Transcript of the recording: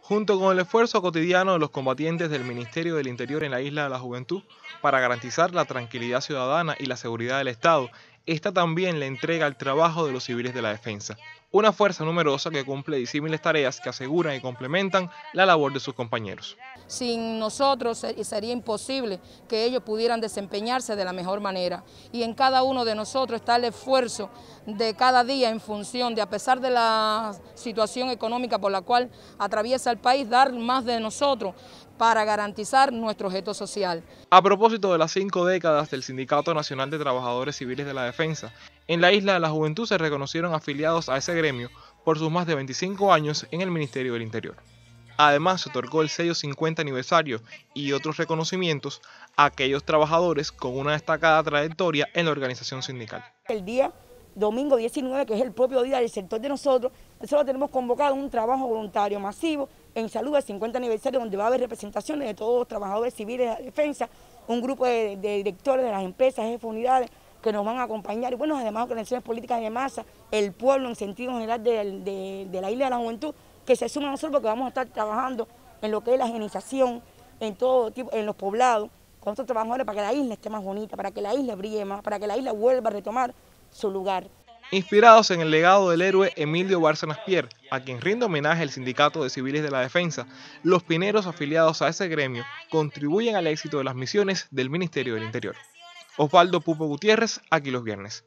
junto con el esfuerzo cotidiano de los combatientes del Ministerio del Interior en la Isla de la Juventud para garantizar la tranquilidad ciudadana y la seguridad del Estado esta también le entrega el trabajo de los civiles de la defensa, una fuerza numerosa que cumple disímiles tareas que aseguran y complementan la labor de sus compañeros. Sin nosotros sería imposible que ellos pudieran desempeñarse de la mejor manera y en cada uno de nosotros está el esfuerzo de cada día en función de, a pesar de la situación económica por la cual atraviesa el país, dar más de nosotros para garantizar nuestro objeto social. A propósito de las cinco décadas del Sindicato Nacional de Trabajadores Civiles de la Defensa, en la isla de la juventud se reconocieron afiliados a ese gremio por sus más de 25 años en el Ministerio del Interior. Además, se otorgó el sello 50 aniversario y otros reconocimientos a aquellos trabajadores con una destacada trayectoria en la organización sindical. El día domingo 19, que es el propio día del sector de nosotros, nosotros tenemos convocado un trabajo voluntario masivo en salud al 50 aniversario, donde va a haber representaciones de todos los trabajadores civiles de la defensa, un grupo de, directores de las empresas, jefes de unidades, que nos van a acompañar, y bueno, además organizaciones políticas de masa, el pueblo en sentido general de, la isla de la juventud, que se suma a nosotros porque vamos a estar trabajando en lo que es la higienización, en todo tipo, en los poblados, con otros trabajadores para que la isla esté más bonita, para que la isla brille más, para que la isla vuelva a retomar su lugar. Inspirados en el legado del héroe Emilio Bárcenas Pierre, a quien rinde homenaje el Sindicato de Civiles de la Defensa, los pineros afiliados a ese gremio contribuyen al éxito de las misiones del Ministerio del Interior. Osvaldo Pupo Gutiérrez, aquí los viernes.